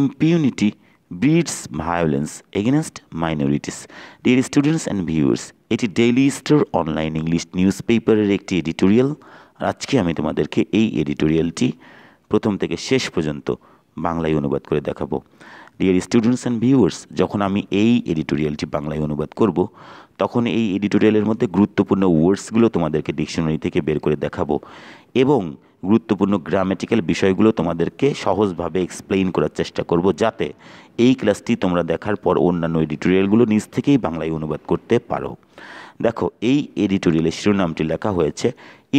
impunity breeds violence against minorities dear students and viewers এটি Daily Star online English news পেপারের একটি editorial আর আজকে আমি তোমাদেরকে এই এডিটোরিয়ালটি প্রথম থেকে শেষ পর্যন্ত বাংলায় অনুবাদ করে দেখাবো ডিয়ার স্টুডেন্টস অ্যান্ড ভিউয়ার্স যখন আমি এই এডিটোরিয়ালটি বাংলায় অনুবাদ করব তখন এই এডিটোরিয়ালের মধ্যে গুরুত্বপূর্ণ ওয়ার্ডসগুলো তোমাদেরকে ডিকশনারি থেকে বের করে দেখাবো এবং গুরুত্বপূর্ণ গ্রামেটিক্যাল বিষয়গুলো তোমাদেরকে সহজভাবে এক্সপ্লেইন করার চেষ্টা করব যাতে এই ক্লাসটি তোমরা দেখার পর অন্যান্য এডিটোরিয়ালগুলো নিজ থেকেই বাংলায় অনুবাদ করতে পারো দেখো এই এডিটোরিয়ালের শিরোনামটি লেখা হয়েছে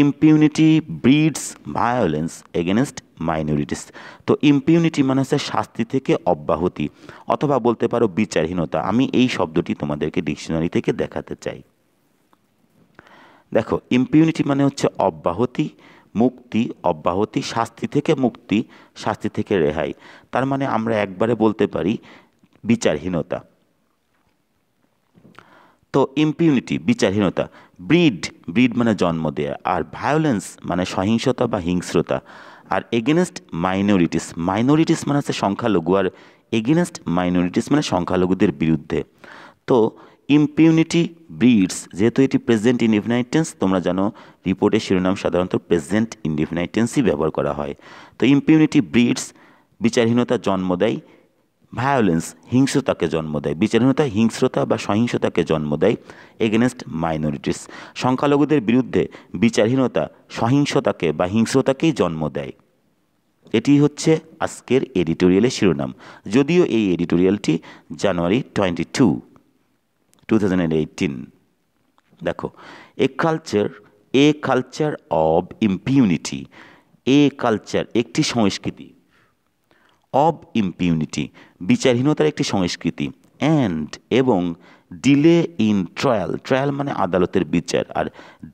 impunity breeds violence against minorities তো ইম্পিউনিটি মানে হচ্ছে শাস্তি থেকে অব্যাহতি অথবা বলতে পারো বিচারহীনতা আমি এই শব্দটি তোমাদেরকে ডিকশনারি থেকে দেখাতে চাই দেখো ইম্পিউনিটি মানে হচ্ছে অব্যাহতি মুক্তি অব্যাহতি শাস্তি থেকে মুক্তি শাস্তি থেকে রেহাই তার মানে আমরা একবারে বলতে পারি বিচারহীনতা তো ইম্পিউনিটি বিচারহীনতা ব্রিড ব্রিড মানে জন্ম দেয়া আর ভায়োলেন্স মানে সহিংসতা বা হিংস্রতা আর এগেনস্ট মাইনরিটিস মাইনরিটিস মানে হচ্ছে সংখ্যালঘু আর এগেনস্ট মাইনরিটিস মানে সংখ্যালঘুদের বিরুদ্ধে তো ইম্পিউনিটি ব্রিডস যেহেতু এটি প্রেজেন্ট ইনডিফিনাইটেন্স তোমরা জানো রিপোর্টের শিরোনাম সাধারণত প্রেজেন্ট ইনডিফিনাইট ব্যবহার করা হয় তো ইম্পিউনিটি ব্রিডস বিচারহীনতা জন্ম দেয় ভায়োলেন্স হিংস্রতাকে জন্ম দেয় বিচারহীনতা হিংস্রতা বা সহিংসতাকে জন্ম দেয় এগেনস্ট মাইনরিটিস সংখ্যালঘুদের বিরুদ্ধে বিচারহীনতা সহিংসতাকে বা হিংস্রতাকেই জন্ম দেয় এটি হচ্ছে আজকের এডিটোরিয়ালের শিরোনাম যদিও এই এডিটোরিয়ালটি জানুয়ারি টোয়েন্টি টু 2018 দেখো a culture a culture of impunity a culture একটি সংস্কৃতি অব ইম্পিউনিটি বিচারহীনতার একটি সংস্কৃতি অ্যান্ড এবং ডিলে ইন ট্রায়াল ট্রায়াল মানে আদালতের বিচার আর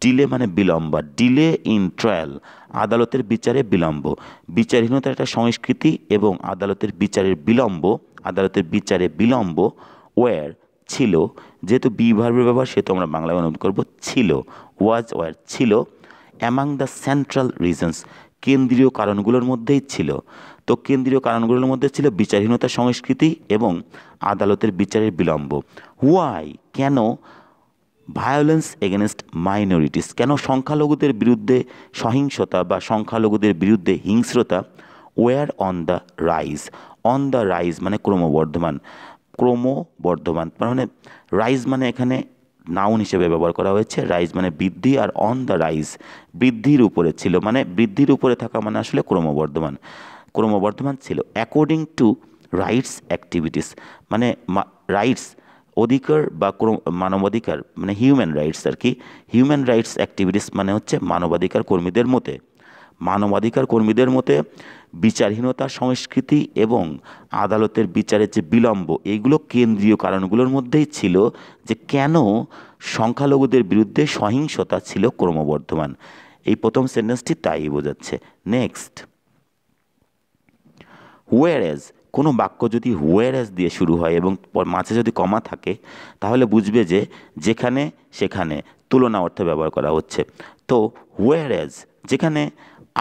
ডিলে মানে বিলম্ব ডিলে ইন ট্রায়াল আদালতের বিচারে বিলম্ব বিচারহীনতার একটা সংস্কৃতি এবং আদালতের বিচারের বিলম্ব আদালতের বিচারে বিলম্ব ওয়ার ছিল যেহেতু বি ভার্বের ব্যবহার সেহেতু আমরা বাংলায় অনুবাদ করব ছিল ওয়াজ ওয়ার ছিল অ্যামাং দ্য সেন্ট্রাল রিজনস কেন্দ্রীয় কারণগুলোর মধ্যেই ছিল তো কেন্দ্রীয় কারণগুলোর মধ্যে ছিল বিচারহীনতা সংস্কৃতি এবং আদালতের বিচারের বিলম্ব ওয়াই কেন ভায়োলেন্স এগেনস্ট মাইনরিটিস কেন সংখ্যালঘুদের বিরুদ্ধে সহিংসতা বা সংখ্যালঘুদের বিরুদ্ধে হিংস্রতা were on the rise on the rise মানে ক্রমবর্ধমান ক্রমবর্ধমান মানে রাইজ মানে এখানে নাউন হিসেবে ব্যবহার করা হয়েছে রাইজ মানে বৃদ্ধি আর অন দ্য রাইজ বৃদ্ধির উপরে ছিল মানে বৃদ্ধির উপরে থাকা মানে আসলে ক্রমবর্ধমান ক্রমবর্ধমান ছিল অ্যাকর্ডিং টু রাইটস অ্যাক্টিভিটিস মানে রাইটস অধিকার বা মানবাধিকার মানে হিউম্যান রাইটস আর কি হিউম্যান রাইটস অ্যাক্টিভিটিস মানে হচ্ছে মানবাধিকার কর্মীদের মতে মানবাধিকার কর্মীদের মতে বিচারহীনতা সংস্কৃতি এবং আদালতের বিচারের যে বিলম্ব এইগুলো কেন্দ্রীয় কারণগুলোর মধ্যেই ছিল যে কেন সংখ্যালঘুদের বিরুদ্ধে সহিংসতা ছিল ক্রমবর্ধমান এই প্রথম সেন্টেন্সটি তাই বোঝাচ্ছে নেক্সট হুয়ার এজ কোনো বাক্য যদি হুয়ার এজ দিয়ে শুরু হয় এবং মাঝে যদি কমা থাকে তাহলে বুঝবে যে যেখানে সেখানে তুলনা অর্থে ব্যবহার করা হচ্ছে তো হুয়ার এজ যেখানে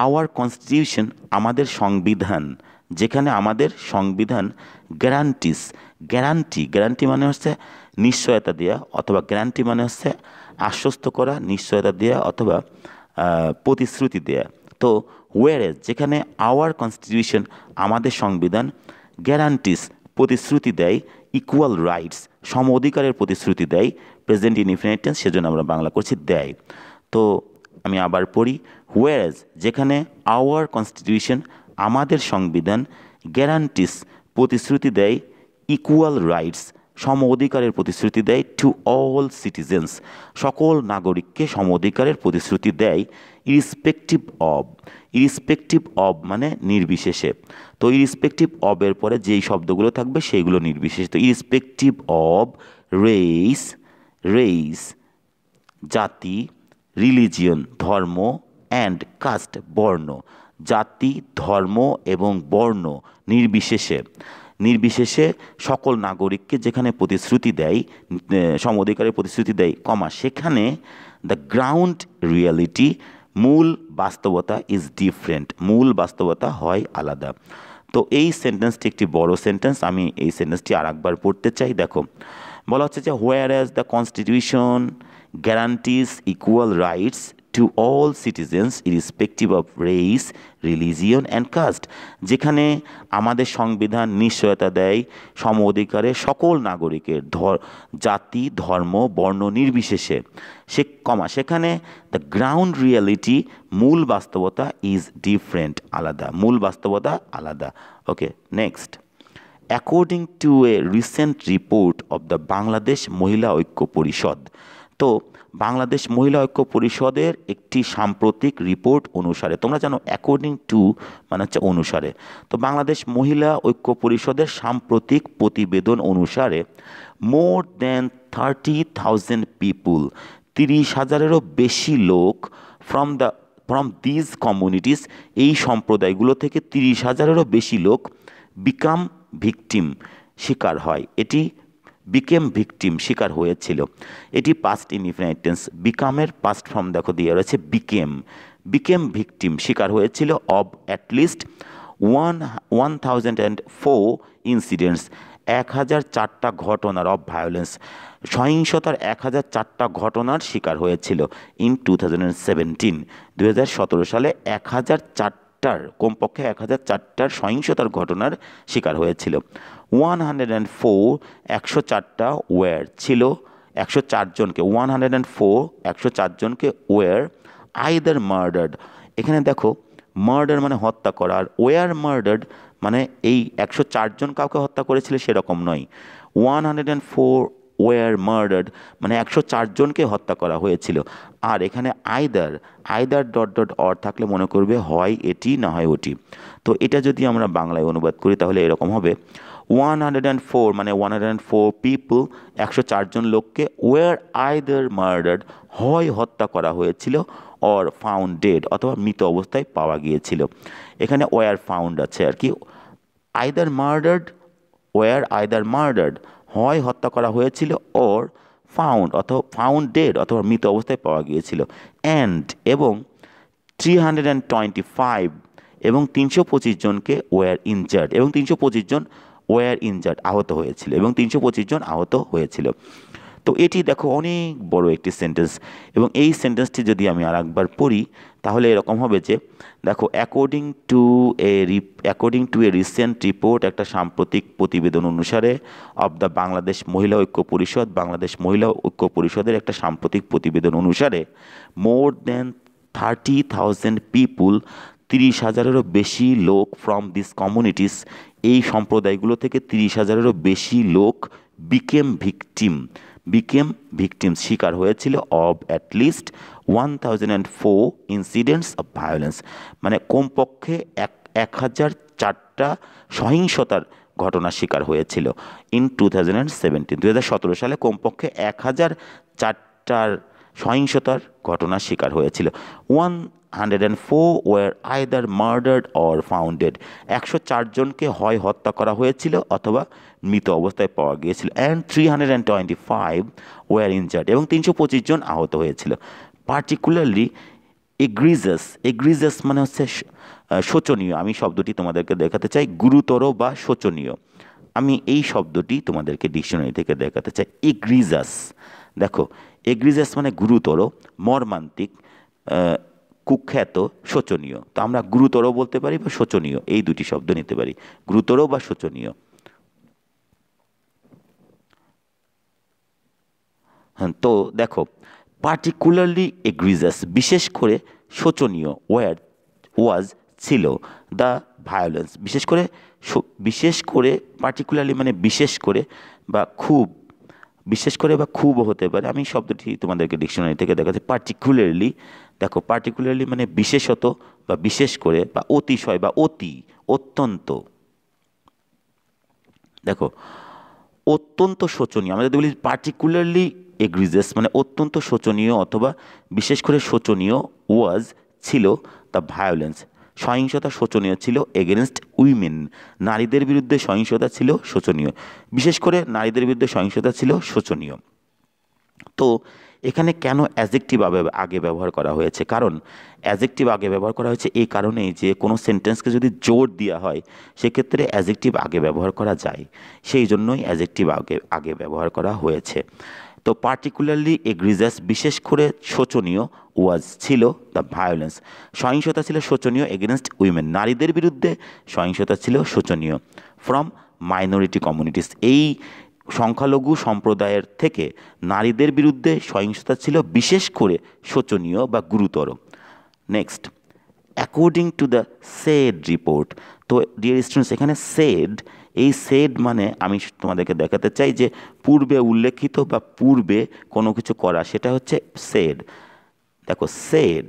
আওয়ার কনস্টিটিউশন আমাদের সংবিধান যেখানে আমাদের সংবিধান গ্যারান্টিস গ্যারান্টি গ্যারান্টি মানে হচ্ছে নিশ্চয়তা দেওয়া অথবা গ্যারান্টি মানে হচ্ছে আশ্বস্ত করা নিশ্চয়তা দেওয়া অথবা প্রতিশ্রুতি দেওয়া তো ওয়ারেজ যেখানে আওয়ার কনস্টিটিউশন আমাদের সংবিধান গ্যারান্টিস প্রতিশ্রুতি দেয় ইকুয়াল রাইটস সম অধিকারের প্রতিশ্রুতি দেয় প্রেজেন্ট ইন ইনফিনিটেন্স সেজন্য আমরা বাংলা করছি দেয় তো আমি আবার পড়ি ওয়ারেজ যেখানে আওয়ার কনস্টিটিউশন আমাদের সংবিধান গ্যারান্টিস প্রতিশ্রুতি দেয় ইকুয়াল রাইটস সম অধিকারের প্রতিশ্রুতি দেয় টু অল সিটিজেন্স সকল নাগরিককে সম অধিকারের প্রতিশ্রুতি দেয় ইরিসপেক্টিভ অব ইরিসপেক্টিভ অব মানে নির্বিশেষে তো ইরিসপেক্টিভ অবের পরে যেই শব্দগুলো থাকবে সেইগুলো নির্বিশেষে তো ইরিসপেক্টিভ অব রেস রেস জাতি রিলিজিয়ন ধর্ম অ্যান্ড কাস্ট বর্ণ জাতি ধর্ম এবং বর্ণ নির্বিশেষে নির্বিশেষে সকল নাগরিককে যেখানে প্রতিশ্রুতি দেয় সম অধিকারের প্রতিশ্রুতি দেয় কমা সেখানে দ্য গ্রাউন্ড রিয়ালিটি মূল বাস্তবতা ইজ ডিফারেন্ট মূল বাস্তবতা হয় আলাদা তো এই সেন্টেন্সটি একটি বড় সেন্টেন্স আমি এই সেন্টেন্সটি আর একবার পড়তে চাই দেখো বলা হচ্ছে যে whereas the constitution guarantees equal rights to all citizens irrespective of race, religion and caste যেখানে আমাদের সংবিধান নিশ্চয়তা দেয় সম অধিকারে সকল নাগরিকের জাতি ধর্ম বর্ণ নির্বিশেষে সে কমা সেখানে দ্য গ্রাউন্ড রিয়ালিটি মূল বাস্তবতা ইজ ডিফারেন্ট আলাদা মূল বাস্তবতা আলাদা okay next according to a recent report of the Bangladesh Mahila Oikya পরিষদ তো বাংলাদেশ মহিলা ঐক্য পরিষদের একটি সাম্প্রতিক রিপোর্ট অনুসারে তোমরা জানো অ্যাকর্ডিং টু মানে হচ্ছে অনুসারে তো বাংলাদেশ মহিলা ঐক্য পরিষদের সাম্প্রতিক প্রতিবেদন অনুসারে more than thirty thousand people তিরিশ হাজারেরও বেশি লোক from the from these communities এই সম্প্রদায়গুলো থেকে তিরিশ হাজারেরও বেশি লোক বিকাম ভিকটিম শিকার হয় এটি বিকেম ভিকটিম শিকার হয়েছিল এটি পাস্ট ইন ইনফিনাইট বিকামের পাস্ট ফর্ম দেখো দিয়ে রয়েছে বিকেম বিকেম ভিকটিম শিকার হয়েছিল of at least one one thousand and four incidents এক হাজার চারটা ঘটনার অফ ভায়োলেন্স সহিংসতার এক হাজার চারটা ঘটনার শিকার হয়েছিল ইন টু থাউজেন্ড সেভেন্টিন দু সালে এক হাজার চারটা চারটার কমপক্ষে এক হাজার চারটার সহিংসতার ঘটনার শিকার হয়েছিল ওয়ান হান্ড্রেড অ্যান্ড ফোর একশো চারটা ওয়ার ছিল একশো চারজনকে ওয়ান হান্ড্রেড অ্যান্ড ফোর একশো চারজনকে ওয়ার আইদার মার্ডার্ড এখানে দেখো মার্ডার মানে হত্যা করা আর ওয়ার মার্ডার্ড মানে এই একশো চারজন কাউকে হত্যা করেছিল সেরকম নয় one hundred and four were murdered মানে একশো চারজনকে হত্যা করা হয়েছিল আর এখানে either either dot dot or থাকলে মনে করবে হয় এটি না হয় ওটি তো এটা যদি আমরা বাংলায় অনুবাদ করি তাহলে এরকম হবে ওয়ান হান্ড্রেড অ্যান্ড ফোর মানে one hundred and four people একশো চারজন লোককে ওয়ার আইদার মার্ডার্ড হয় হত্যা করা হয়েছিল অর ফাউন্ড ডেড অথবা মৃত অবস্থায় পাওয়া গিয়েছিল এখানে ওয়ার ফাউন্ড আছে আর কি either murdered were either murdered হয় হত্যা করা হয়েছিল ওর ফাউন্ড অথবা ফাউন্ডেড অথবা মৃত অবস্থায় পাওয়া গিয়েছিল অ্যান্ড এবং three hundred and twenty five এবং তিনশো পঁচিশ জনকে ওয়ার ইনজার্ড এবং তিনশো পঁচিশ জন ওয়ার ইনজার্ড আহত হয়েছিল এবং তিনশো পঁচিশ জন আহত হয়েছিল তো এটি দেখো অনেক বড় একটি সেন্টেন্স এবং এই সেন্টেন্সটি যদি আমি আর একবার পড়ি তাহলে এরকম হবে যে দেখো according to a according to a recent report একটা সাম্প্রতিক প্রতিবেদন অনুসারে অব দ্য বাংলাদেশ মহিলা ঐক্য পরিষদ বাংলাদেশ মহিলা ঐক্য পরিষদের একটা সাম্প্রতিক প্রতিবেদন অনুসারে মোর দেন থার্টি থাউজেন্ড পিপুল তিরিশ হাজারেরও বেশি লোক ফ্রম দিস কমিউনিটিস এই সম্প্রদায়গুলো থেকে তিরিশ হাজারেরও বেশি লোক বিকেম ভিকটিম বিকেম ভিকটিম শিকার হয়েছিল of at least one thousand and four incidents of violence মানে কমপক্ষে এক এক হাজার চারটা সহিংসতার ঘটনার শিকার হয়েছিল in two thousand and seventeen দু হাজার সতেরো সালে কমপক্ষে এক হাজার চারটার সহিংসতার ঘটনার শিকার হয়েছিল one hundred and four were either murdered or founded একশো চারজনকে হয় হত্যা করা হয়েছিল অথবা মৃত অবস্থায় পাওয়া গিয়েছিল and three hundred and twenty five were injured এবং তিনশো পঁচিশ জন আহত হয়েছিল পার্টিকুলারলি এগ্রিজাস এগ্রিজাস মানে হচ্ছে শোচনীয় আমি শব্দটি তোমাদেরকে দেখাতে চাই গুরুতর বা শোচনীয় আমি এই শব্দটি তোমাদেরকে ডিকশনারি থেকে দেখাতে চাই এগ্রিজাস দেখো এগ্রিজাস মানে গুরুতর মর্মান্তিক কুখ্যাত শোচনীয় তো আমরা গুরুতর বলতে পারি বা শোচনীয় এই দুটি শব্দ নিতে পারি গুরুতর বা শোচনীয় হ্যাঁ তো দেখো পার্টিকুলারলি এগ্রিজাস বিশেষ করে শোচনীয় ওয়ার ওয়াজ ছিল দ্য ভায়োলেন্স বিশেষ করে বিশেষ করে পার্টিকুলারলি মানে বিশেষ করে বা খুব বিশেষ করে বা খুব হতে পারে আমি শব্দটি তোমাদেরকে ডিকশনারি থেকে দেখাচ্ছি পার্টিকুলারলি দেখো পার্টিকুলারলি মানে বিশেষত বা বিশেষ করে বা অতিশয় বা অতি অত্যন্ত দেখো অত্যন্ত শোচনীয় আমরা যদি বলি পার্টিকুলারলি এগ্রিজেস মানে অত্যন্ত শোচনীয় অথবা বিশেষ করে শোচনীয় ওয়াজ ছিল দ্য ভায়োলেন্স সহিংসতা শোচনীয় ছিল এগেনস্ট উইমেন নারীদের বিরুদ্ধে সহিংসতা ছিল শোচনীয় বিশেষ করে নারীদের বিরুদ্ধে সহিংসতা ছিল শোচনীয় তো এখানে কেন অ্যাজেক্টিভ আগে ব্যবহার করা হয়েছে কারণ অ্যাজেক্টিভ আগে ব্যবহার করা হয়েছে এই কারণেই যে কোনো সেন্টেন্সকে যদি জোর দেওয়া হয় সেক্ষেত্রে অ্যাজেক্টিভ আগে ব্যবহার করা যায় সেই জন্যই অ্যাজেক্টিভ আগে আগে ব্যবহার করা হয়েছে তো পার্টিকুলারলি এ গ্রিজাস বিশেষ করে শোচনীয় ওয়াজ ছিল দ্য ভায়োলেন্স সহিংসতা ছিল শোচনীয় এগেনস্ট উইমেন নারীদের বিরুদ্ধে সহিংসতা ছিল শোচনীয় ফ্রম মাইনরিটি কমিউনিটিস এই সংখ্যালঘু সম্প্রদায়ের থেকে নারীদের বিরুদ্ধে সহিংসতা ছিল বিশেষ করে শোচনীয় বা গুরুতর next according to the said report তো ডিয়ার স্টুডেন্টস এখানে সেড এই সেড মানে আমি তোমাদেরকে দেখাতে চাই যে পূর্বে উল্লেখিত বা পূর্বে কোনো কিছু করা সেটা হচ্ছে সেড দেখো সেড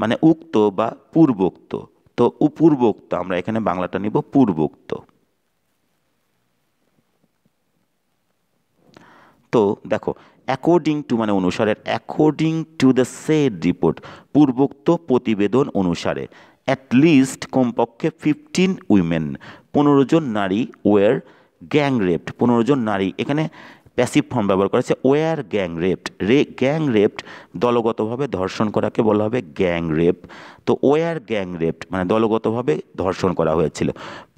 মানে উক্ত বা পূর্বোক্ত তো উপূর্বোক্ত আমরা এখানে বাংলাটা নিব পূর্বোক্ত তো দেখো অ্যাকর্ডিং টু মানে অনুসারে according to the said report পূর্বোক্ত প্রতিবেদন অনুসারে অ্যাটলিস্ট কমপক্ষে ফিফটিন উইমেন পনেরো জন নারী ওয়ার গ্যাং রেপড পনেরো জন নারী এখানে প্যাসিভ ফর্ম ব্যবহার করেছে ওয়ার গ্যাং রেপড রে গ্যাং রেপড দলগতভাবে ধর্ষণ করাকে বলা হবে গ্যাং রেপ তো ওয়ার গ্যাং রেপড মানে দলগতভাবে ধর্ষণ করা হয়েছিল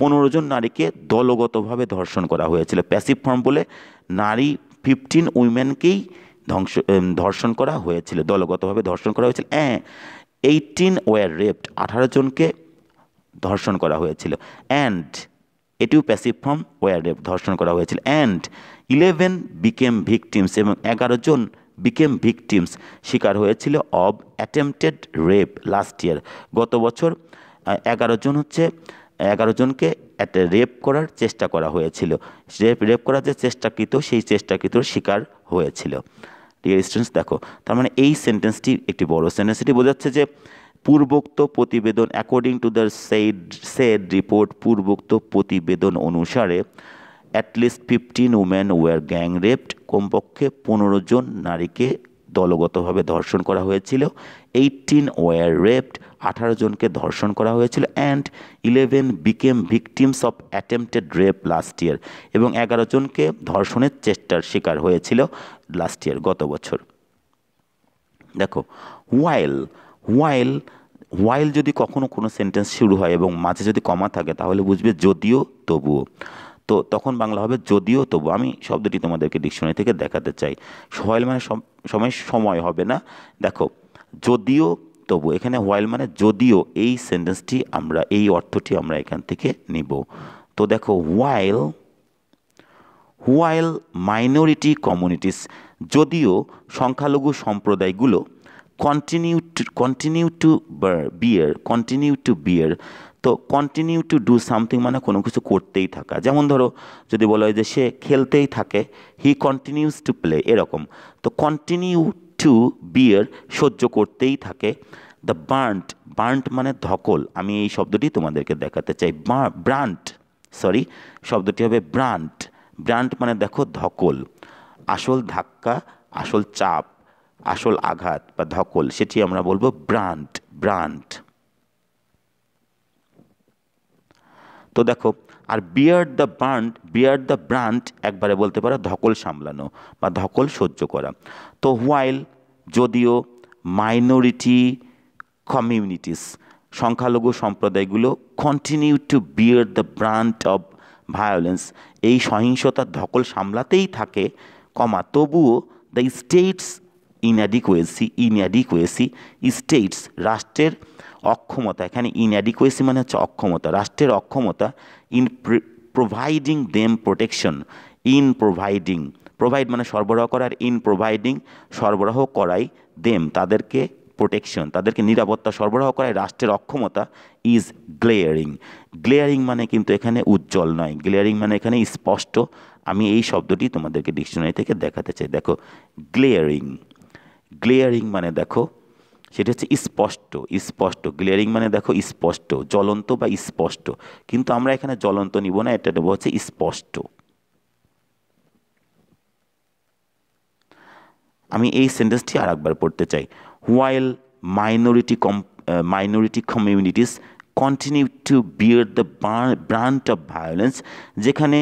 পনেরো জন নারীকে দলগতভাবে ধর্ষণ করা হয়েছিল প্যাসিভ ফর্ম বলে নারী ফিফটিন উইমেনকেই ধ্বংস ধর্ষণ করা হয়েছিল দলগতভাবে ধর্ষণ করা হয়েছিল অ্যাঁ এইটিন ওয়ার রেপড আঠারো জনকে ধর্ষণ করা হয়েছিল অ্যান্ড এটিও প্যাসিভ ফর্ম ওয়ার রেপ ধর্ষণ করা হয়েছিল অ্যান্ড ইলেভেন বিকেম ভিকটিমস এবং এগারো জন বিকেম ভিকটিমস শিকার হয়েছিল of attempted rape last year গত বছর এগারো জন হচ্ছে এগারো জনকে একটা রেপ করার চেষ্টা করা হয়েছিল রেপ রেপ করার যে চেষ্টাকৃত সেই চেষ্টাকৃতর শিকার হয়েছিল আছে স্টুডেন্টস দেখো তার মানে এই সেন্টেন্সটি একটি বড় সেন্টেন্স এটি বোঝাচ্ছে যে পূর্বোক্ত প্রতিবেদন according to the said said report পূর্বোক্ত প্রতিবেদন অনুসারে at least fifteen women were gang raped কমপক্ষে পনেরো জন নারীকে দলগতভাবে ধর্ষণ করা হয়েছিল এইটিন ওয়ার রেপড আঠারো জনকে ধর্ষণ করা হয়েছিল and eleven became victims of attempted rape last year এবং এগারো জনকে ধর্ষণের চেষ্টার শিকার হয়েছিল লাস্ট ইয়ার গত বছর দেখো ওয়াইল ওয়াইল ওয়াইল যদি কখনও কোনো সেন্টেন্স শুরু হয় এবং মাঝে যদি কমা থাকে তাহলে বুঝবে যদিও তবুও তো তখন বাংলা হবে যদিও তবু আমি শব্দটি তোমাদেরকে ডিকশনারি থেকে দেখাতে চাই হোয়াইল মানে সময় সময় হবে না দেখো যদিও তবু এখানে হোয়াইল মানে যদিও এই সেন্টেন্সটি আমরা এই অর্থটি আমরা এখান থেকে নিব তো দেখো হোয়াইল হোয়াইল মাইনরিটি কমিউনিটিস যদিও সংখ্যালঘু সম্প্রদায়গুলো continue to continue to bear continue to bear তো কন্টিনিউ টু ডু সামথিং মানে কোনো কিছু করতেই থাকা যেমন ধরো যদি বলা হয় যে সে খেলতেই থাকে হি কন্টিনিউস টু প্লে এরকম তো কন্টিনিউ টু বিয়ার সহ্য করতেই থাকে দ্য বার্ন্ট বার্ন্ট মানে ধকল আমি এই শব্দটি তোমাদেরকে দেখাতে চাই ব্রান্ট সরি শব্দটি হবে ব্রান্ট ব্রান্ট মানে দেখো ধকল আসল ধাক্কা আসল চাপ আসল আঘাত বা ধকল সেটি আমরা বলবো ব্রান্ট ব্রান্ট তো দেখো আর beared the brunt beared the brunt একবারে বলতে পারো ধকল সামলানো বা ধকল সহ্য করা তো হোয়াইল যদিও মাইনরিটি কমিউনিটিস সংখ্যালঘু সম্প্রদায়গুলো continue to bear the brunt of violence এই সহিংসতার ধকল সামলাতেই থাকে কমা তবুও the state's inadequacy inadequacy state's রাষ্ট্রের অক্ষমতা এখানে ইনঅ্যাডিকুয়েসি মানে হচ্ছে অক্ষমতা রাষ্ট্রের অক্ষমতা in providing them protection in providing provide মানে সরবরাহ করার ইন প্রোভাইডিং সরবরাহ করাই দেম তাদেরকে প্রোটেকশন তাদেরকে নিরাপত্তা সরবরাহ করায় রাষ্ট্রের অক্ষমতা ইজ গ্লেয়ারিং গ্লেয়ারিং মানে কিন্তু এখানে উজ্জ্বল নয় গ্লেয়ারিং মানে এখানে স্পষ্ট আমি এই শব্দটি তোমাদেরকে ডিকশনারি থেকে দেখাতে চাই দেখো গ্লেয়ারিং গ্লেয়ারিং মানে দেখো সেটা হচ্ছে স্পষ্ট স্পষ্ট গ্লেয়ারিং মানে দেখো স্পষ্ট জ্বলন্ত বা স্পষ্ট কিন্তু আমরা এখানে জ্বলন্ত নিব না এটা নেব হচ্ছে স্পষ্ট আমি এই সেন্টেন্সটি আর একবার পড়তে চাই হোয়াইল মাইনরিটি কম minority communities continue to bear the brunt of violence যেখানে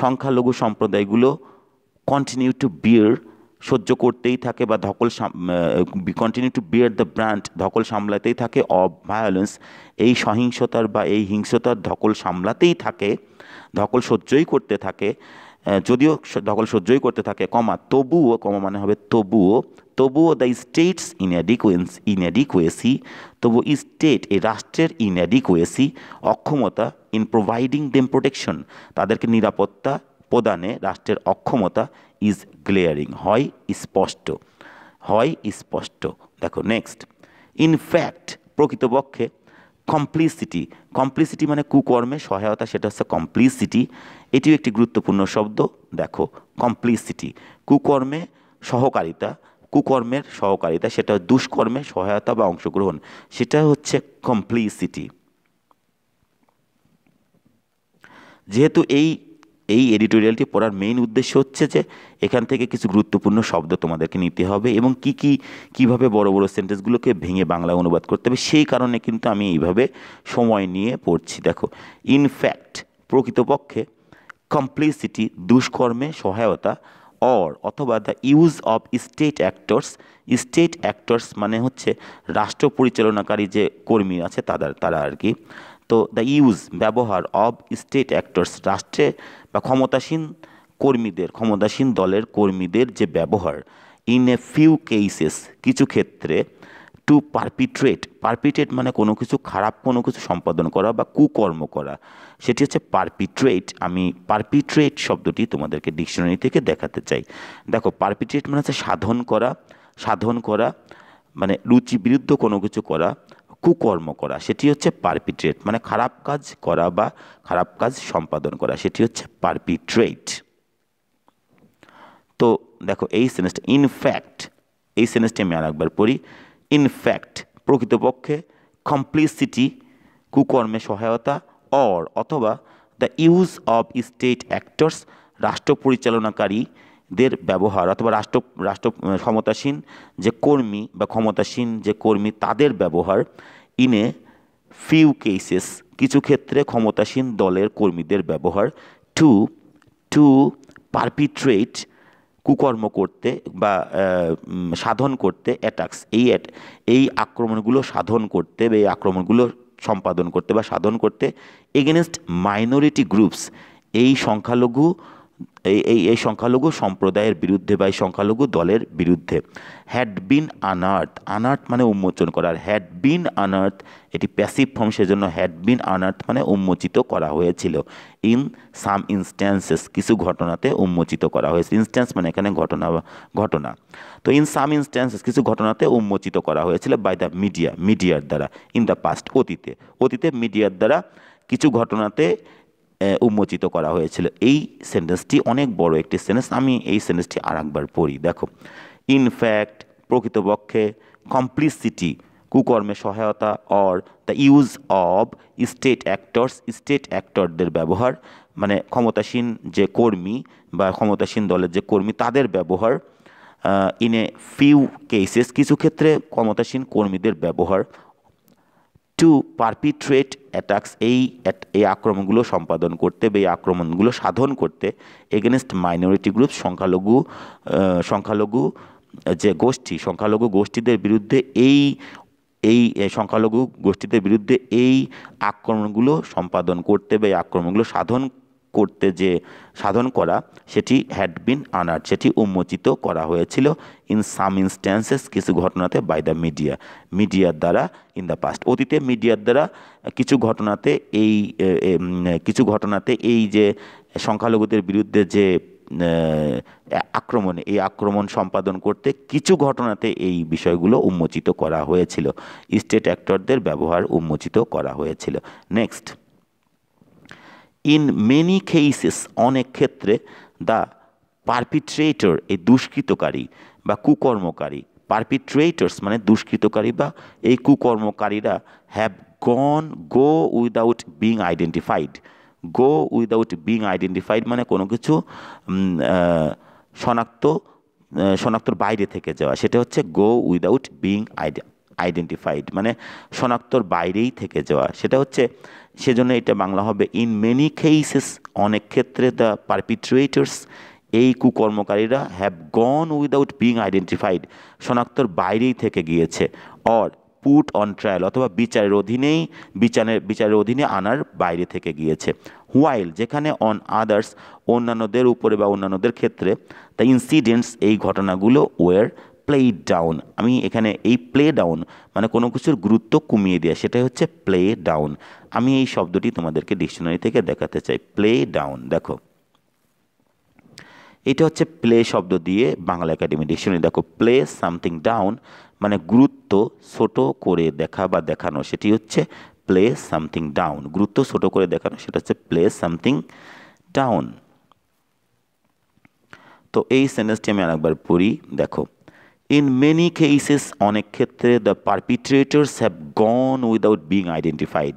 সংখ্যালঘু সম্প্রদায়গুলো কন্টিনিউ টু বিয়ার সহ্য করতেই থাকে বা ধকল continue to bear the brunt ধকল সামলাতেই থাকে অফ ভায়োলেন্স এই সহিংসতার বা এই হিংসতার ধকল সামলাতেই থাকে ধকল সহ্যই করতে থাকে যদিও ধকল সহ্যই করতে থাকে কমা তবুও কমা মানে হবে তবুও তবুও দ্য স্টেটস ইনঅ্যাডিকুয়েন্স ইনঅ্যাডিকুয়েসি তবু স্টেট এই রাষ্ট্রের ইনঅ্যাডিকুয়েসি অক্ষমতা ইন প্রোভাইডিং দেম প্রোটেকশন তাদেরকে নিরাপত্তা প্রদানে রাষ্ট্রের অক্ষমতা ইজ গ্লেয়ারিং হয় স্পষ্ট হয় স্পষ্ট দেখো নেক্সট ইনফ্যাক্ট প্রকৃতপক্ষে কমপ্লিসিটি কমপ্লিসিটি মানে কুকর্মে সহায়তা সেটা হচ্ছে কমপ্লিসিটি এটিও একটি গুরুত্বপূর্ণ শব্দ দেখো কমপ্লিসিটি কুকর্মে সহকারিতা কুকর্মের সহকারিতা সেটা দুষ্কর্মে সহায়তা বা অংশগ্রহণ সেটা হচ্ছে কমপ্লিসিটি যেহেতু এই এই এডিটোরিয়ালটি পড়ার মেইন উদ্দেশ্য হচ্ছে যে এখান থেকে কিছু গুরুত্বপূর্ণ শব্দ তোমাদেরকে নিতে হবে এবং কি কি কিভাবে বড় বড় সেন্টেন্সগুলোকে ভেঙে বাংলা অনুবাদ করতে হবে সেই কারণে কিন্তু আমি এইভাবে সময় নিয়ে পড়ছি দেখো ইনফ্যাক্ট প্রকৃতপক্ষে কমপ্লিসিটি দুষ্কর্মে সহায়তা অর অথবা the use of state actors state actors মানে হচ্ছে রাষ্ট্র পরিচালনাকারী যে কর্মী আছে তাদের তারা আর কি তো দ্য ইউজ ব্যবহার অব স্টেট অ্যাক্টর্স রাষ্ট্রে বা ক্ষমতাসীন কর্মীদের ক্ষমতাসীন দলের কর্মীদের যে ব্যবহার ইন এ ফিউ কেসেস কিছু ক্ষেত্রে টু পারপিট্রেট পারপিট্রেট মানে কোনো কিছু খারাপ কোনো কিছু সম্পাদন করা বা কুকর্ম করা সেটি হচ্ছে পারপিট্রেট আমি পারপিট্রেট শব্দটি তোমাদেরকে ডিকশনারি থেকে দেখাতে চাই দেখো পারপিট্রেট মানে হচ্ছে সাধন করা সাধন করা মানে রুচি বিরুদ্ধ কোনো কিছু করা কুকর্ম করা সেটি হচ্ছে পারপিট্রেট মানে খারাপ কাজ করা বা খারাপ কাজ সম্পাদন করা সেটি হচ্ছে পারপিট্রেট তো দেখো এই সেন্টেন্সটা ইনফ্যাক্ট এই সেন্টেন্সটি আমি আরেকবার পড়ি ইনফ্যাক্ট প্রকৃতপক্ষে কমপ্লিসিটি কুকর্মে সহায়তা অর অথবা the use of state actors রাষ্ট্র পরিচালনাকারী দের ব্যবহার অথবা রাষ্ট্র রাষ্ট্র ক্ষমতাসীন যে কর্মী বা ক্ষমতাসীন যে কর্মী তাদের ব্যবহার ইনে ফিউ কেসেস কিছু ক্ষেত্রে ক্ষমতাসীন দলের কর্মীদের ব্যবহার টু টু পারপিট্রেট কুকর্ম করতে বা সাধন করতে অ্যাটাক্স এই এই আক্রমণগুলো সাধন করতে বা এই আক্রমণগুলো সম্পাদন করতে বা সাধন করতে এগেনস্ট মাইনরিটি গ্রুপস এই সংখ্যালঘু এই এই এই সংখ্যালঘু সম্প্রদায়ের বিরুদ্ধে বা এই সংখ্যালঘু দলের বিরুদ্ধে হ্যাড বিন আনার্থ আনার্থ মানে উন্মোচন করার হ্যাড বিন আনার্থ এটি প্যাসিভ ফর্ম সেজন্য হ্যাড বিন আনার্থ মানে উন্মোচিত করা হয়েছিল ইন সাম ইনস্ট্যান্সেস কিছু ঘটনাতে উন্মোচিত করা হয়েছে ইনস্ট্যান্স মানে এখানে ঘটনা ঘটনা তো ইন সাম ইনস্ট্যান্সেস কিছু ঘটনাতে উন্মোচিত করা হয়েছিল বাই দ্য মিডিয়া মিডিয়ার দ্বারা ইন দ্য পাস্ট অতীতে অতীতে মিডিয়ার দ্বারা কিছু ঘটনাতে উন্মোচিত করা হয়েছিল এই সেন্টেন্সটি অনেক বড় একটি সেন্টেন্স আমি এই সেন্টেন্সটি আর একবার পড়ি দেখো ইনফ্যাক্ট প্রকৃতপক্ষে কমপ্লিসিটি কুকর্মে সহায়তা or the use of state actors state অ্যাক্টরদের ব্যবহার মানে ক্ষমতাসীন যে কর্মী বা ক্ষমতাসীন দলের যে কর্মী তাদের ব্যবহার ইন এ ফিউ কেসেস কিছু ক্ষেত্রে ক্ষমতাসীন কর্মীদের ব্যবহার টু পারপিট্রেট অ্যাটাক্স এই এই আক্রমণগুলো সম্পাদন করতে বা এই আক্রমণগুলো সাধন করতে এগেনস্ট মাইনরিটি গ্রুপ সংখ্যালঘু সংখ্যালঘু যে গোষ্ঠী সংখ্যালঘু গোষ্ঠীদের বিরুদ্ধে এই এই সংখ্যালঘু গোষ্ঠীদের বিরুদ্ধে এই আক্রমণগুলো সম্পাদন করতে বা এই আক্রমণগুলো সাধন করতে যে সাধন করা সেটি হ্যাড বিন আনার সেটি উন্মোচিত করা হয়েছিল ইন সাম ইনস্ট্যান্সেস কিছু ঘটনাতে বাই দ্য মিডিয়া মিডিয়ার দ্বারা ইন দ্য পাস্ট অতীতে মিডিয়ার দ্বারা কিছু ঘটনাতে এই কিছু ঘটনাতে এই যে সংখ্যালঘুদের বিরুদ্ধে যে আক্রমণে এই আক্রমণ সম্পাদন করতে কিছু ঘটনাতে এই বিষয়গুলো উন্মোচিত করা হয়েছিল স্টেট অ্যাক্টরদের ব্যবহার উন্মোচিত করা হয়েছিল নেক্সট ইন মেনি কেসেস অনেক ক্ষেত্রে দ্য পারপিট্রেটর এই দুষ্কৃতকারী বা কুকর্মকারী পারপিট্রেটার্স মানে দুষ্কৃতকারী বা এই কুকর্মকারীরা have gone go without being identified go without being identified মানে কোনো কিছু শনাক্ত শনাক্তর বাইরে থেকে যাওয়া সেটা হচ্ছে গো উইদাউট বিং আইডেন্টিফাইড মানে শনাক্তর বাইরেই থেকে যাওয়া সেটা হচ্ছে সেজন্য এটা বাংলা হবে ইন মেনি কেসেস অনেক ক্ষেত্রে দ্য পারপিট্রুয়েটার্স এই কুকর্মকারীরা have gone without being identified শনাক্তর বাইরেই থেকে গিয়েছে অর পুট অন ট্রায়াল অথবা বিচারের অধীনেই বিচারের বিচারের অধীনে আনার বাইরে থেকে গিয়েছে হোয়াইল যেখানে অন আদার্স অন্যান্যদের উপরে বা অন্যান্যদের ক্ষেত্রে দ্য ইনসিডেন্টস এই ঘটনাগুলো ওয়ের প্লে ডাউন আমি এখানে এই প্লে ডাউন মানে কোনো কিছুর গুরুত্ব কমিয়ে দেওয়া সেটাই হচ্ছে প্লে ডাউন আমি এই শব্দটি তোমাদেরকে ডিকশনারি থেকে দেখাতে চাই প্লে ডাউন দেখো এটা হচ্ছে প্লে শব্দ দিয়ে বাংলা একাডেমি ডিকশনারি দেখো প্লে সামথিং ডাউন মানে গুরুত্ব ছোট করে দেখা বা দেখানো সেটি হচ্ছে প্লে সামথিং ডাউন গুরুত্ব ছোট করে দেখানো সেটা হচ্ছে প্লে সামথিং ডাউন তো এই সেন্টেন্সটি আমি আরেকবার পড়ি দেখো In many cases, অনেক ক্ষেত্রে the perpetrators have gone without being identified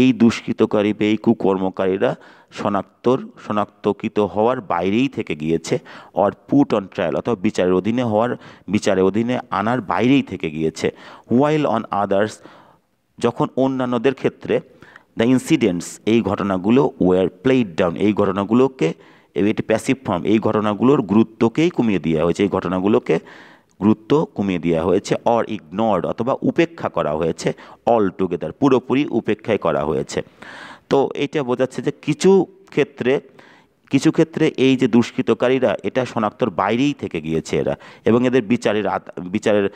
এই দুষ্কৃতকারী বা এই কুকর্মকারীরা শনাক্তর শনাক্তকৃত হওয়ার বাইরেই থেকে গিয়েছে অর পুট অন ট্রায়াল অথবা বিচারের অধীনে হওয়ার বিচারের অধীনে আনার বাইরেই থেকে গিয়েছে ওয়াইল অন আদার্স যখন অন্যান্যদের ক্ষেত্রে দ্য ইনসিডেন্টস এই ঘটনাগুলো ওয়ার প্লেড ডাউন এই ঘটনাগুলোকে এটি প্যাসিভ ফর্ম এই ঘটনাগুলোর গুরুত্বকেই কমিয়ে দেওয়া হয়েছে এই ঘটনাগুলোকে গুরুত্ব কমিয়ে দেওয়া হয়েছে অর ইগনোর্ড অথবা উপেক্ষা করা হয়েছে অল টুগেদার পুরোপুরি উপেক্ষাই করা হয়েছে তো এটা বোঝাচ্ছে যে কিছু ক্ষেত্রে কিছু ক্ষেত্রে এই যে দুষ্কৃতকারীরা এটা শনাক্তর বাইরেই থেকে গিয়েছে এরা এবং এদের বিচারের বিচারের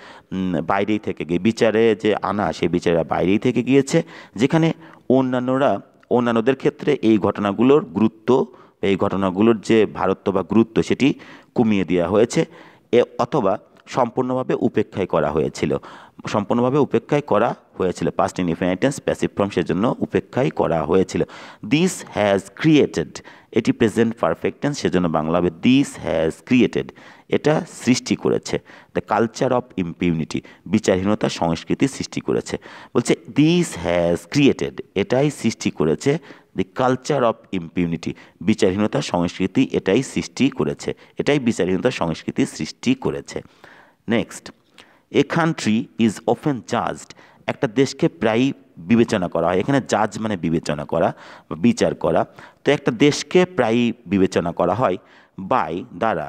বাইরেই থেকে গিয়ে বিচারে যে আনা সেই বিচারের বাইরেই থেকে গিয়েছে যেখানে অন্যান্যরা অন্যান্যদের ক্ষেত্রে এই ঘটনাগুলোর গুরুত্ব এই ঘটনাগুলোর যে ভারত্ব বা গুরুত্ব সেটি কমিয়ে দেওয়া হয়েছে এ অথবা সম্পূর্ণভাবে উপেক্ষায় করা হয়েছিল সম্পূর্ণভাবে উপেক্ষায় করা হয়েছিল পাস্ট ইনডিফিনাইটেন্স প্যাসিভ ফর্ম সেজন্য উপেক্ষাই করা হয়েছিল দিস হ্যাজ ক্রিয়েটেড এটি প্রেজেন্ট পারফেক্টেন্স সেজন্য বাংলা হবে দিস হ্যাজ ক্রিয়েটেড এটা সৃষ্টি করেছে দ্য কালচার অফ ইম্পিউনিটি বিচারহীনতা সংস্কৃতি সৃষ্টি করেছে বলছে দিস হ্যাজ ক্রিয়েটেড এটাই সৃষ্টি করেছে দি কালচার অফ ইম্পিউনিটি বিচারহীনতা সংস্কৃতি এটাই সৃষ্টি করেছে এটাই বিচারহীনতা সংস্কৃতি সৃষ্টি করেছে next a country is often judged একটা দেশকে প্রায়ই বিবেচনা করা হয় এখানে জাজ মানে বিবেচনা করা বা বিচার করা তো একটা দেশকে প্রায়ই বিবেচনা করা হয় বাই দ্বারা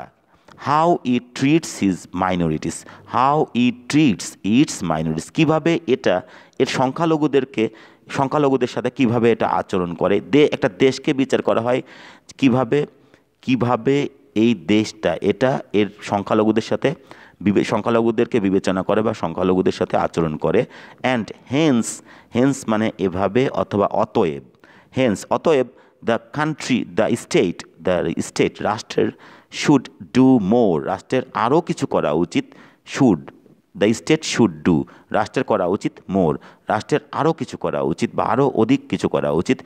how it treats its minorities how it treats its minorities কীভাবে এটা এর সংখ্যালঘুদেরকে সংখ্যালঘুদের সাথে কিভাবে এটা আচরণ করে দে একটা দেশকে বিচার করা হয় কিভাবে কিভাবে এই দেশটা এটা এর সংখ্যালঘুদের সাথে বিবে সংখ্যালঘুদেরকে বিবেচনা করে বা সংখ্যালঘুদের সাথে আচরণ করে অ্যান্ড হেন্স হেন্স মানে এভাবে অথবা অতএব হেন্স অতএব the country the state the state রাষ্ট্রের শুড ডু মোর রাষ্ট্রের আরও কিছু করা উচিত should the state should do রাষ্ট্রের করা উচিত মোর রাষ্ট্রের আরও কিছু করা উচিত বা আরও অধিক কিছু করা উচিত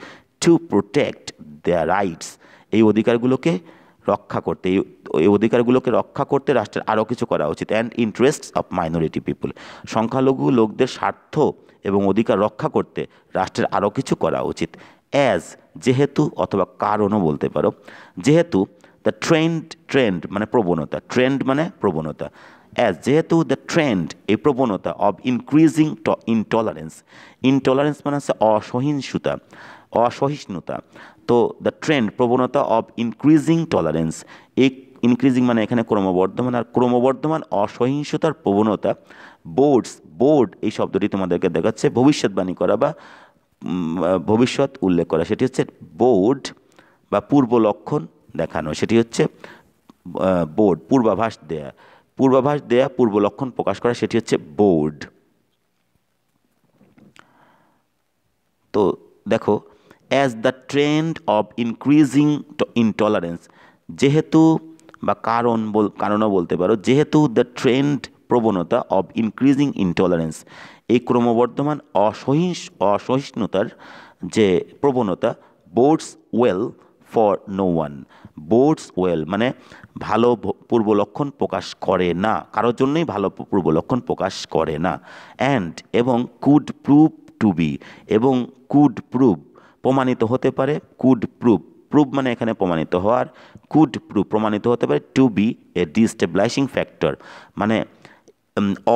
টু প্রোটেক্ট দ্য রাইটস এই অধিকারগুলোকে রক্ষা করতে এই অধিকারগুলোকে রক্ষা করতে রাষ্ট্রের আরও কিছু করা উচিত and interest of minority people সংখ্যালঘু লোকদের স্বার্থ এবং অধিকার রক্ষা করতে রাষ্ট্রের আরও কিছু করা উচিত অ্যাজ যেহেতু অথবা কারণও বলতে পারো যেহেতু দ্য ট্রেন্ড ট্রেন্ড মানে প্রবণতা ট্রেন্ড মানে প্রবণতা অ্যাজ যেহেতু দ্য ট্রেন্ড এই প্রবণতা অব ইনক্রিজিং ইনটলারেন্স ইনটলারেন্স মানে হচ্ছে অসহিংসুতা অসহিষ্ণুতা তো দ্য ট্রেন্ড প্রবণতা অব ইনক্রিজিং টলারেন্স এই ইনক্রিজিং মানে এখানে ক্রমবর্ধমান আর ক্রমবর্ধমান অসহিংসতার প্রবণতা বোর্ডস বোর্ড এই শব্দটি তোমাদেরকে দেখাচ্ছে ভবিষ্যৎবাণী করা বা ভবিষ্যৎ উল্লেখ করা সেটি হচ্ছে বোর্ড বা পূর্ব লক্ষণ দেখানো সেটি হচ্ছে বোর্ড পূর্বাভাস দেয়া পূর্বাভাস দেয়া পূর্ব লক্ষণ প্রকাশ করা সেটি হচ্ছে বোর্ড তো দেখো as the trend of increasing intolerance যেহেতু বা কারণ বল কারণও বলতে পারো যেহেতু দ্য ট্রেন্ড প্রবণতা অব ইনক্রিজিং ইনটলারেন্স এই ক্রমবর্ধমান অসহিষ অসহিষ্ণুতার যে প্রবণতা bodes well for no one bodes well মানে ভালো পূর্ব লক্ষণ প্রকাশ করে না কারোর জন্যই ভালো পূর্ব লক্ষণ প্রকাশ করে না অ্যান্ড এবং কুড প্রুভ টু বি এবং কুড প্রুভ প্রমাণিত হতে পারে কুড প্রুফ প্রুফ মানে এখানে প্রমাণিত হওয়ার কুড প্রুফ প্রমাণিত হতে পারে to be a destabilising factor মানে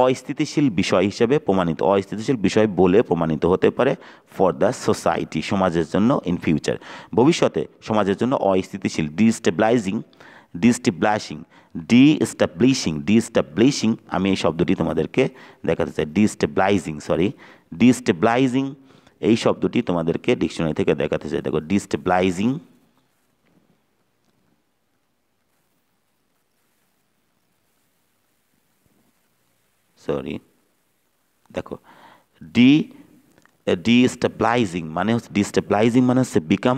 অস্থিতিশীল বিষয় হিসেবে প্রমাণিত অস্থিতিশীল বিষয় বলে প্রমাণিত হতে পারে ফর দ্য সোসাইটি সমাজের জন্য ইন ফিউচার ভবিষ্যতে সমাজের জন্য অস্থিতিশীল ডিস্টেবিলাইজিং ডিস্টেবলাইশিং ডিস্টাবলিশিং ডিস্টাবলিশিং আমি এই শব্দটি তোমাদেরকে দেখাতে চাই ডিস্টেবলাইজিং সরি ডিস্টেবলাইজিং এই শব্দটি তোমাদেরকে ডিকশনারি থেকে দেখাতে চাই দেখো ডিস্টেবলাইজিং সরি দেখো ডি ডিস্টেবলাইজিং মানে হচ্ছে ডিস্টেবলাইজিং মানে হচ্ছে বিকাম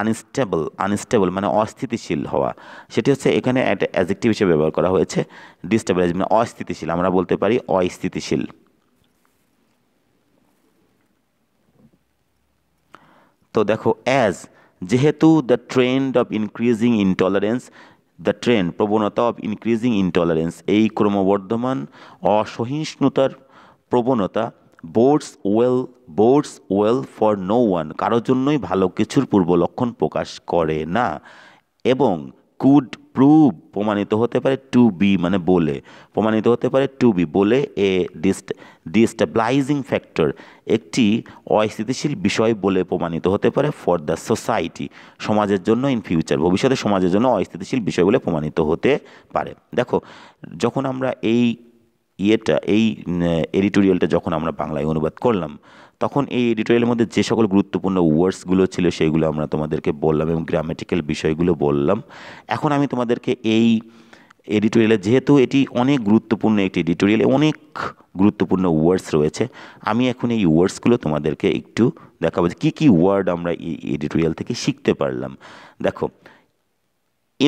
আনস্টেবল আনস্টেবল মানে অস্থিতিশীল হওয়া সেটি হচ্ছে এখানে একটা অ্যাজেক্টিভ হিসেবে ব্যবহার করা হয়েছে ডিস্টেবলাইজ মানে অস্থিতিশীল আমরা বলতে পারি অস্থিতিশীল তো দেখো অ্যাজ যেহেতু the trend of increasing intolerance the trend প্রবণতা অফ ইনক্রিজিং ইনটলারেন্স এই ক্রমবর্ধমান অসহিষ্ণুতার প্রবণতা bodes well bodes well for no one কারোর জন্যই ভালো কিছুর পূর্ব লক্ষণ প্রকাশ করে না এবং কুড প্রুভ প্রমাণিত হতে পারে টু বি মানে বলে প্রমাণিত হতে পারে টু বি বলে এ ডিস্টাবলাইজিং ফ্যাক্টর একটি অস্থিতিশীল বিষয় বলে প্রমাণিত হতে পারে ফর দ্য সোসাইটি সমাজের জন্য ইন ফিউচার ভবিষ্যতে সমাজের জন্য অস্থিতিশীল বিষয় বলে প্রমাণিত হতে পারে দেখো যখন আমরা এই ইয়েটা এই এডিটোরিয়ালটা যখন আমরা বাংলায় অনুবাদ করলাম তখন এই এডিটোরিয়ালের মধ্যে যে সকল গুরুত্বপূর্ণ ওয়ার্ডসগুলো ছিল সেগুলো আমরা তোমাদেরকে বললাম এবং গ্রামেটিক্যাল বিষয়গুলো বললাম এখন আমি তোমাদেরকে এই এডিটোরিয়ালে যেহেতু এটি অনেক গুরুত্বপূর্ণ একটি এডিটোরিয়াল অনেক গুরুত্বপূর্ণ ওয়ার্ডস রয়েছে আমি এখন এই ওয়ার্ডসগুলো তোমাদেরকে একটু দেখাবো যে কী কী ওয়ার্ড আমরা এই এডিটোরিয়াল থেকে শিখতে পারলাম দেখো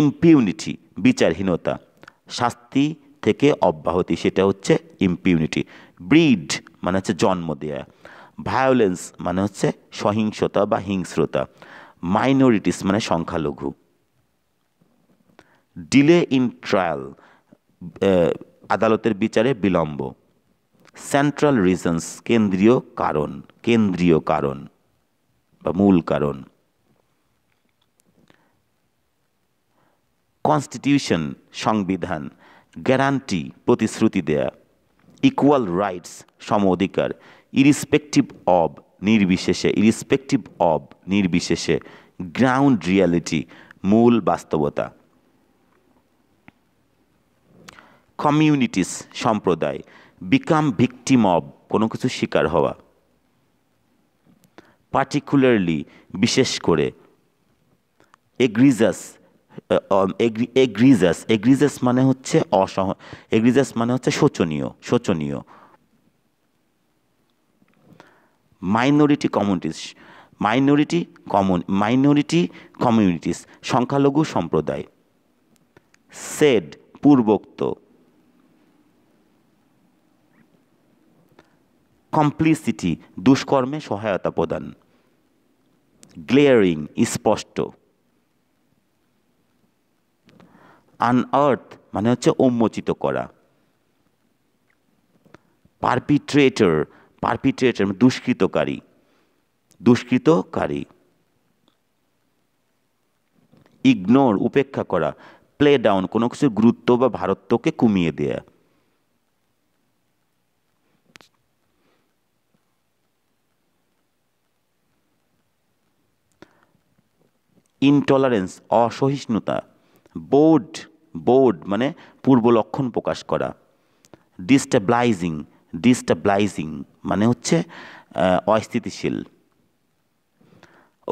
ইম্পিউনিটি বিচারহীনতা শাস্তি থেকে অব্যাহতি সেটা হচ্ছে ইম্পিউনিটি ব্রিড মানে হচ্ছে জন্ম দেয়া ভায়োলেন্স মানে হচ্ছে সহিংসতা বা হিংস্রতা মাইনরিটিস মানে সংখ্যালঘু ডিলে ইন ট্রায়াল আদালতের বিচারে বিলম্ব সেন্ট্রাল রিজনস কেন্দ্রীয় কারণ কেন্দ্রীয় কারণ বা মূল কারণ কনস্টিটিউশন সংবিধান গ্যারান্টি প্রতিশ্রুতি দেয়া ইকুয়াল রাইটস সম অধিকার ইরিসপেক্টিভ অব নির্বিশেষে ইরিসপেক্টিভ অব নির্বিশেষে গ্রাউন্ড রিয়ালিটি মূল বাস্তবতা কমিউনিটিস সম্প্রদায় বিকাম ভিকটিম অব কোনো কিছু শিকার হওয়া পার্টিকুলারলি বিশেষ করে এগ্রিজাস এগ্রিজাস এগ্রিজাস মানে হচ্ছে অসহ এগ্রিজাস মানে হচ্ছে শোচনীয় শোচনীয় minority communities minority common minority communities সংখ্যালঘু সম্প্রদায় সেড পূর্বোক্ত কমপ্লিসিটি দুষ্কর্মে সহায়তা প্রদান গ্লেয়ারিং স্পষ্ট আনআর্থ মানে হচ্ছে উন্মোচিত করা পারপিট্রেটর পারপিট্রেটার দুষ্কৃতকারী দুষ্কৃতকারী ইগনোর উপেক্ষা করা প্লে ডাউন কোনো কিছুর গুরুত্ব বা ভারত্বকে কমিয়ে দেয়া ইনটলারেন্স অসহিষ্ণুতা বোর্ড বোর্ড মানে পূর্ব লক্ষণ প্রকাশ করা ডিস্টাবলাইজিং ডিস্টাবলাইজিং মানে হচ্ছে অস্থিতিশীল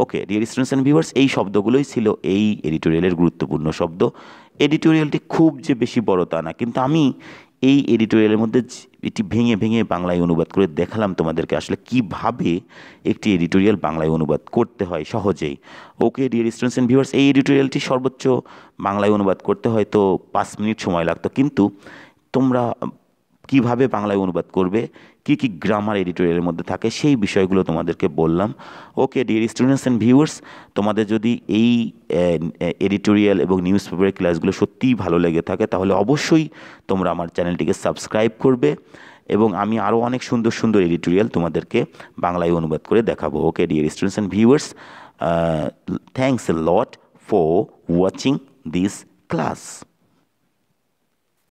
okay dear students and viewers এই শব্দগুলোই ছিল এই এডিটোরিয়ালের গুরুত্বপূর্ণ শব্দ এডিটোরিয়ালটি খুব যে বেশি বড় তা না কিন্তু আমি এই এডিটোরিয়ালের মধ্যে এটি ভেঙে ভেঙে বাংলায় অনুবাদ করে দেখালাম তোমাদেরকে আসলে কিভাবে একটি এডিটোরিয়াল বাংলায় অনুবাদ করতে হয় সহজেই okay dear students and viewers এই এডিটোরিয়ালটি সর্বোচ্চ বাংলায় অনুবাদ করতে হয়তো পাঁচ মিনিট সময় লাগতো কিন্তু তোমরা কিভাবে বাংলায় অনুবাদ করবে কি কি গ্রামার এডিটোরিয়ালের মধ্যে থাকে সেই বিষয়গুলো তোমাদেরকে বললাম okay dear students and viewers তোমাদের যদি এই এডিটোরিয়াল এবং নিউজ পেপারের ক্লাসগুলো সত্যিই ভালো লেগে থাকে তাহলে অবশ্যই তোমরা আমার চ্যানেলটিকে সাবস্ক্রাইব করবে এবং আমি আরও অনেক সুন্দর সুন্দর এডিটোরিয়াল তোমাদেরকে বাংলায় অনুবাদ করে দেখাবো okay dear students and viewers thanks a lot for watching this class